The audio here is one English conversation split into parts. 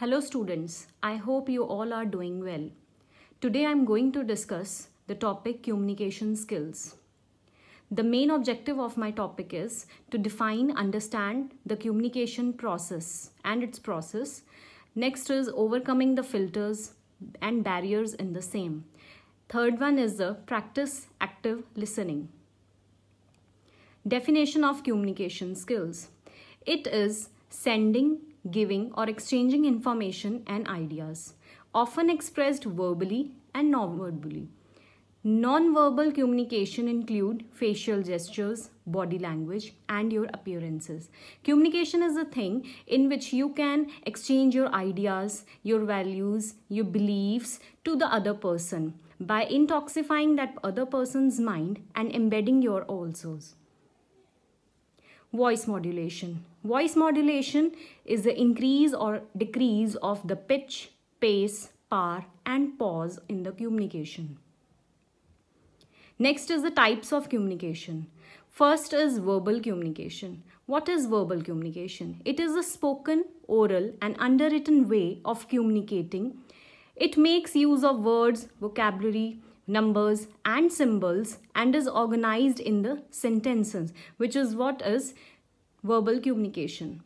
Hello students, I hope you all are doing well. Today I am going to discuss the topic communication skills. The main objective of my topic is to define, understand the communication process and its process. Next is overcoming the filters and barriers in the same. Third one is the practice active listening. Definition of communication skills. It is sending giving or exchanging information and ideas, often expressed verbally and non-verbally. Non-verbal communication include facial gestures, body language and your appearances. Communication is a thing in which you can exchange your ideas, your values, your beliefs to the other person by intoxifying that other person's mind and embedding your also voice modulation. Voice modulation is the increase or decrease of the pitch, pace, power and pause in the communication. Next is the types of communication. First is verbal communication. What is verbal communication? It is a spoken, oral and underwritten way of communicating. It makes use of words, vocabulary, numbers and symbols and is organized in the sentences which is what is verbal communication.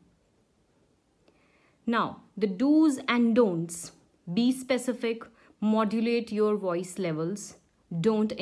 Now the do's and don'ts. Be specific, modulate your voice levels, don't